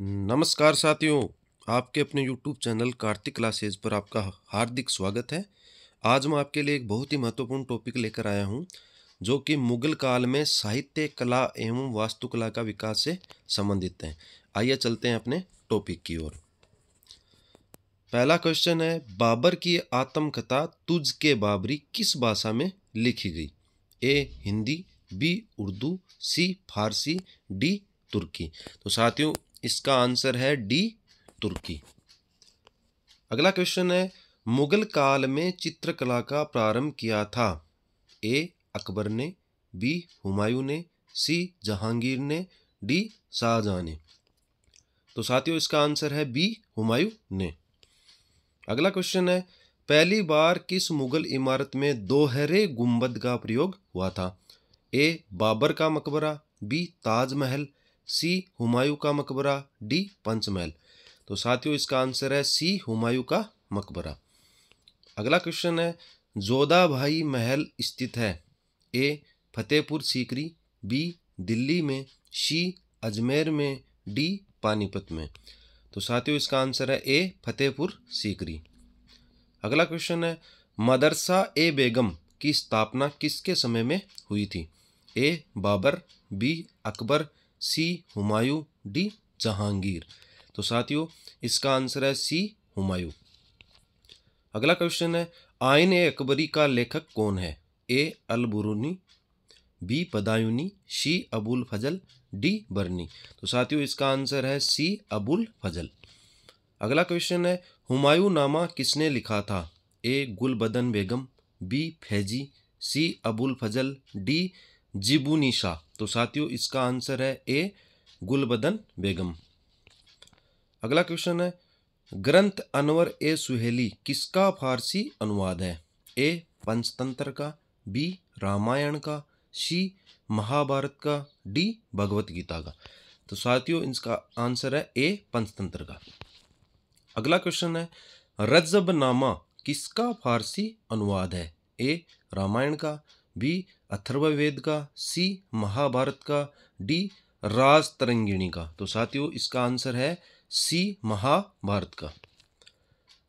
नमस्कार साथियों आपके अपने YouTube चैनल कार्तिक क्लासेज पर आपका हार्दिक स्वागत है आज मैं आपके लिए एक बहुत ही महत्वपूर्ण टॉपिक लेकर आया हूं जो कि मुगल काल में साहित्य कला एवं वास्तुकला का विकास से संबंधित है आइए चलते हैं अपने टॉपिक की ओर पहला क्वेश्चन है बाबर की आत्मकथा तुझ के बाबरी किस भाषा में लिखी गई A Hindi B Urdu C Farsi D तुर्की तो साथियों इसका आंसर है डी तुर्की अगला क्वेश्चन है मुगल काल में चित्रकला का प्रारंभ किया था ए अकबर ने बी हुमायूं ने सी जहांगीर ने डी शाहजहां ने तो साथियों इसका आंसर है बी हुमायूं ने अगला क्वेश्चन है पहली बार किस मुगल इमारत में दोहरे गुंबद का प्रयोग हुआ था ए बाबर का मकबरा बी ताजमहल सी हुमायूं का मकबरा डी पंचमहल तो साथियों इसका आंसर है सी हुमायूं का मकबरा अगला क्वेश्चन है जोधा भाई महल स्थित है ए फतेहपुर सीकरी बी दिल्ली में सी अजमेर में डी पानीपत में तो साथियों इसका आंसर है ए फतेहपुर सीकरी अगला क्वेश्चन है मदरसा ए बेगम की स्थापना किसके समय में हुई थी A Babar B Akbar C Humayun D Jahangir तो साथियों इसका आंसर है सी हुमायूं अगला क्वेश्चन है आयन ए अकबरी का लेखक कौन है A Alberuni B Badayuni C Abul Fazl D Barni तो साथियों इसका आंसर है सी अबुल फजल अगला क्वेश्चन है हुमायूं नामा किसने लिखा था A Gulbadan Begum B Faizi C Abul Fazl D Zebunnisa तो साथियों इसका आंसर है ए गुलबदन बेगम अगला क्वेश्चन है ग्रंथ अनवर ए सुहेली किसका फारसी अनुवाद है ए पंचतंत्र का बी रामायण का सी महाभारत का डी भगवत गीता का तो साथियों इसका आंसर है ए पंचतंत्र का अगला क्वेश्चन है रजबनामा किसका फारसी अनुवाद है ए रामायण का बी अथर्ववेद का सी महाभारत का डी राज तरंगिणी का तो साथियों इसका आंसर है सी महाभारत का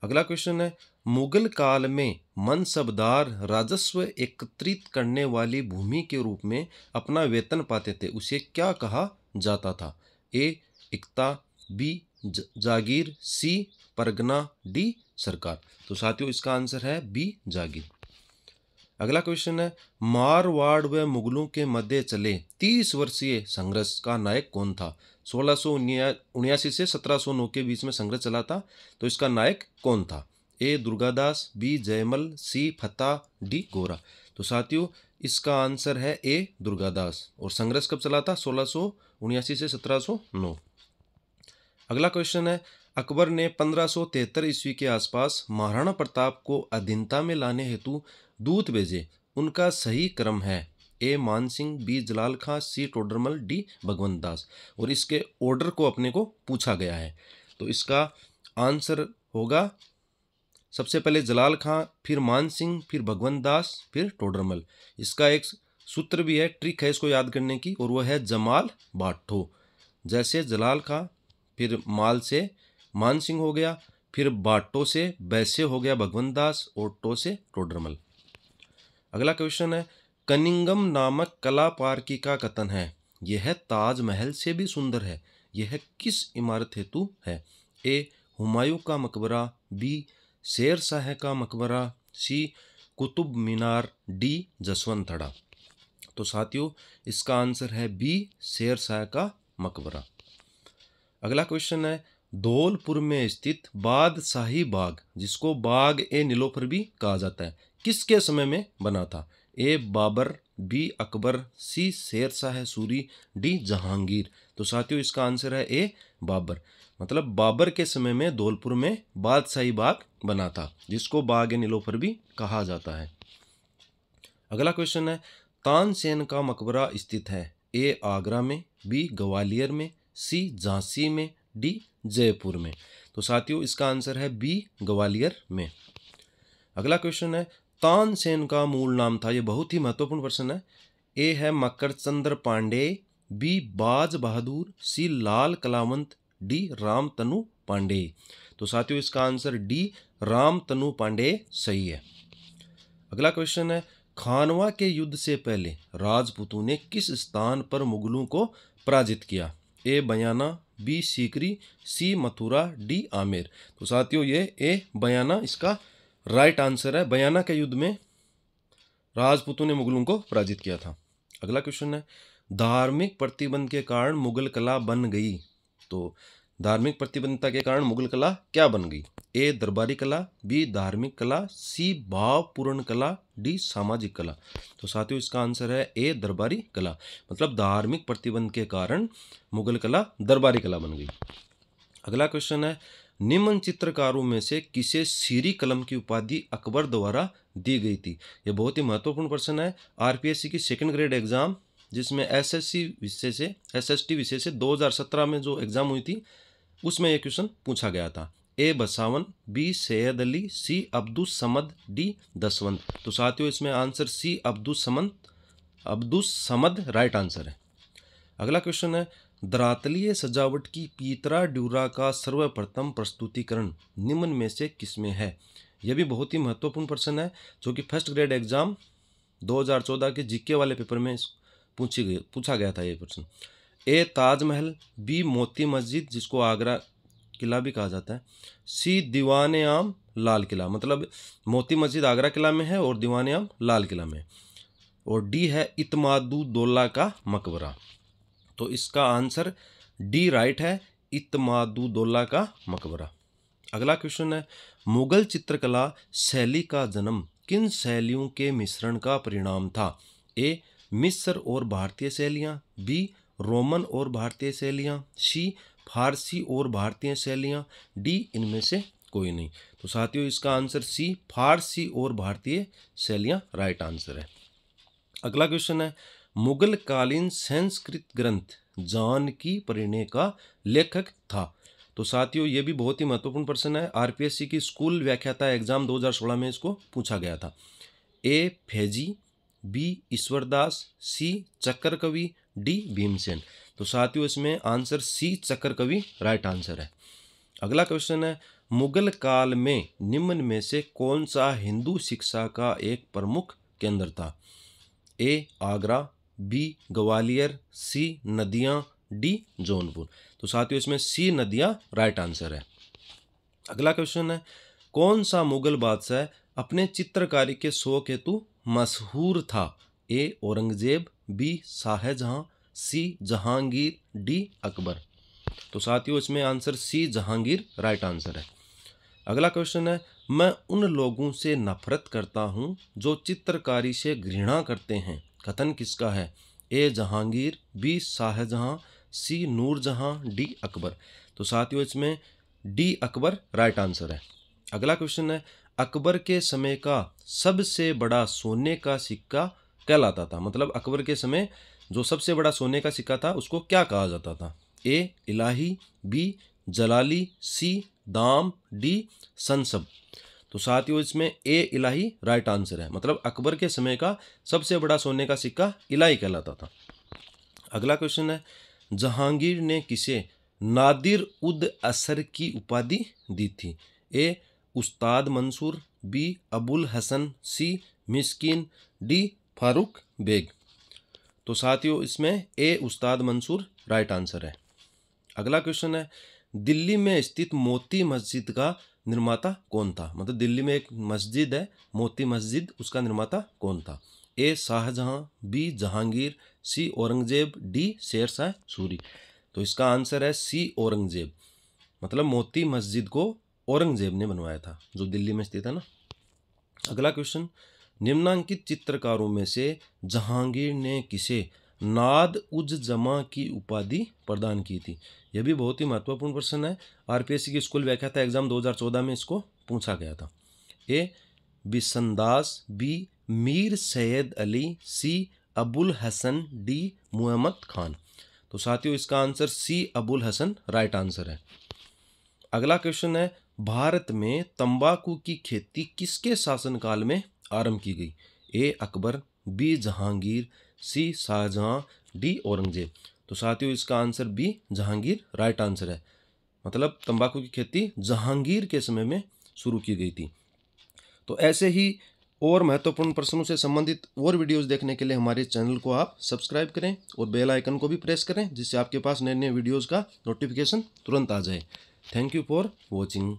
अगला क्वेश्चन है मुगल काल में मनसबदार राजस्व एकत्रित करने वाली भूमि के रूप में अपना वेतन पाते थे उसे क्या कहा जाता था A iqta B jagir C pargana D sarkar तो साथियों इसका आंसर है बी जागीर अगला क्वेश्चन है मारवाड़ व मुगलों के मध्य चले तीस वर्षीय संघर्ष का नायक कौन था सोलह से सत्रह नौ के बीच में संघर्ष चला था तो इसका नायक कौन था A Durgadas B Jaimal C Fatta D Gora तो साथियों इसका आंसर है ए दुर्गादास और संघर्ष कब चला था सोलह से सत्रह नौ अगला क्वेश्चन है अकबर ने 1573 ईस्वी के आसपास महाराणा प्रताप को अधीनता में लाने हेतु दूत भेजे उनका सही क्रम है A Man Singh B Jalal Khan C Todarmal D Bhagwant Das और इसके ऑर्डर को अपने को पूछा गया है तो इसका आंसर होगा सबसे पहले जलाल खां फिर मान सिंह फिर भगवंत दास फिर टोडरमल इसका एक सूत्र भी है ट्रिक है इसको याद करने की और वह है जमाल बाठो जैसे जलाल खां फिर माल से मान सिंह हो गया फिर बाटो से बैसे हो गया भगवंत दास और टो से टोडरमल अगला क्वेश्चन है कनिंगम नामक कला पार्की का कथन है यह ताजमहल से भी सुंदर है यह किस इमारत हेतु है ए हुमायूं का मकबरा बी शेर शाह का मकबरा सी कुतुब मीनार डी जसवंतड़ा तो साथियों इसका आंसर है बी शेर शाह का मकबरा अगला क्वेश्चन है धौलपुर में स्थित बादशाही बाग जिसको बाग ए नीलोफर भी कहा जाता है किसके समय में बना था A Babar B Akbar C Sher Shah Suri D Jahangir तो साथियों इसका आंसर है ए बाबर मतलब बाबर के समय में धौलपुर में बादशाही बाग बना था जिसको बाग नीलोफर भी कहा जाता है अगला क्वेश्चन है तानसेन का मकबरा स्थित है ए आगरा में बी ग्वालियर में सी झांसी में डी जयपुर में तो साथियों इसका आंसर है बी ग्वालियर में अगला क्वेश्चन है तानसेन का मूल नाम था ये बहुत ही महत्वपूर्ण प्रश्न है ए है मकर चंद्र पांडे बी बाज बहादुर सी लाल कलावंत डी राम तनु पांडे तो साथियों इसका आंसर डी राम तनु पांडे सही है अगला क्वेश्चन है खानवा के युद्ध से पहले राजपूतों ने किस स्थान पर मुगलों को पराजित किया A Bayana B Sikri C Mathura D Amer तो साथियों ये ए बयाना इसका राइट आंसर है बयाना के युद्ध में राजपूतों ने मुगलों को पराजित किया था अगला क्वेश्चन है धार्मिक प्रतिबंध के कारण मुगल कला बन गई तो धार्मिक प्रतिबंधता के कारण मुगल कला क्या बन गई ए दरबारी कला बी धार्मिक कला सी भावपूर्ण कला डी सामाजिक कला तो साथियों इसका आंसर है ए दरबारी कला मतलब धार्मिक प्रतिबंध के कारण मुगल कला दरबारी कला बन गई अगला क्वेश्चन है निम्न चित्रकारों में से किसे सीरी कलम की उपाधि अकबर द्वारा दी गई थी यह बहुत ही महत्वपूर्ण प्रश्न है आरपीएससी की सेकेंड ग्रेड एग्जाम जिसमें एसएससी विषय से एसएसटी विषय से 2017 में जो एग्जाम हुई थी उसमें यह क्वेश्चन पूछा गया था A Basawan B Syed Ali C Abdul Samad D Daswant तो साथियों इसमें answer C Abdul Samad Abdul Samad right answer है अगला क्वेश्चन है दरातलीय सजावट की पीतरा ड्यूरा का सर्वप्रथम प्रस्तुतिकरण निम्न में से किसमें है यह भी बहुत ही महत्वपूर्ण प्रश्न है जो कि फर्स्ट ग्रेड एग्जाम 2014 के जीके वाले पेपर में पूछी गई पूछा गया था ये प्रश्न ए ताजमहल बी मोती मस्जिद जिसको आगरा किला भी कहा जाता है सी दीवान आम लाल किला मतलब मोती मस्जिद आगरा किला में है और दीवान आम लाल किला में और डी है इतमादुद्दौला का मकबरा तो इसका आंसर डी राइट है इतमादुदौला का मकबरा अगला क्वेश्चन है मुगल चित्रकला शैली का जन्म किन शैलियों के मिश्रण का परिणाम था ए मिस्र और भारतीय शैलियाँ बी रोमन और भारतीय शैलियाँ सी फारसी और भारतीय शैलियाँ डी इनमें से कोई नहीं तो साथियों इसका आंसर सी फारसी और भारतीय शैलियाँ राइट आंसर है अगला क्वेश्चन है मुगल कालीन संस्कृत ग्रंथ जान की परिणय का लेखक था तो साथियों ये भी बहुत ही महत्वपूर्ण प्रश्न है आरपीएससी की स्कूल व्याख्याता एग्जाम 2016 में इसको पूछा गया था A Faizi B Ishwardas C चक्कर कवि डी भीमसेन तो साथियों इसमें आंसर सी चक्कर कवि राइट आंसर है अगला क्वेश्चन है मुगल काल में निम्न में से कौन सा हिंदू शिक्षा का एक प्रमुख केंद्र था A Agra B Gwalior C नदियाँ डी जौनपुर तो साथियों इसमें सी नदियाँ राइट आंसर है अगला क्वेश्चन है कौन सा मुगल बादशाह अपने चित्रकारी के शौक हेतु मशहूर था A Aurangzeb B Shahjahan C Jahangir D Akbar तो साथियों इसमें answer C Jahangir right answer है अगला क्वेश्चन है मैं उन लोगों से नफरत करता हूँ जो चित्रकारी से घृणा करते हैं कथन किसका है A Jahangir B Shahjahan C Noorjahan D Akbar तो साथियों इसमें डी अकबर राइट आंसर है अगला क्वेश्चन है अकबर के समय का सबसे बड़ा सोने का सिक्का कहलाता था मतलब अकबर के समय जो सबसे बड़ा सोने का सिक्का था उसको क्या कहा जाता था ए इलाही बी जलाली सी दाम डी संसब तो साथियों इसमें ए इलाही राइट आंसर है मतलब अकबर के समय का सबसे बड़ा सोने का सिक्का इलाही कहलाता था अगला क्वेश्चन है जहांगीर ने किसे नादिर उद असर की उपाधि दी थी A Ustad Mansur B Abul Hasan C Miskin D Farrukh Beg तो साथियों इसमें ए उस्ताद मंसूर राइट आंसर है अगला क्वेश्चन है दिल्ली में स्थित मोती मस्जिद का निर्माता कौन था मतलब दिल्ली में एक मस्जिद है मोती मस्जिद उसका निर्माता कौन था A Shahjahan B Jahangir C Aurangzeb D Shershah Suri तो इसका आंसर है सी औरंगजेब मतलब मोती मस्जिद को औरंगजेब ने बनवाया था जो दिल्ली में स्थित है ना अगला क्वेश्चन निम्नांकित चित्रकारों में से जहांगीर ने किसे नाद उज जमा की उपाधि प्रदान की थी यह भी बहुत ही महत्वपूर्ण प्रश्न है आरपीएससी की स्कूल व्याख्या था एग्जाम 2014 में इसको पूछा गया था A Bishandas B Mir Syed Ali C Abul Hasan D Muhammad Khan तो साथियों इसका answer C Abul Hasan right answer है अगला क्वेश्चन है भारत में तंबाकू की खेती किसके शासनकाल में आरंभ की गई A Akbar B Jahangir C Shahjahan D Aurangzeb तो साथियों इसका answer B Jahangir right answer है मतलब तंबाकू की खेती जहांगीर के समय में शुरू की गई थी तो ऐसे ही और महत्वपूर्ण प्रश्नों से संबंधित और वीडियोस देखने के लिए हमारे चैनल को आप सब्सक्राइब करें और बेल आइकन को भी प्रेस करें जिससे आपके पास नए नए वीडियोज़ का नोटिफिकेशन तुरंत आ जाए थैंक यू फॉर वॉचिंग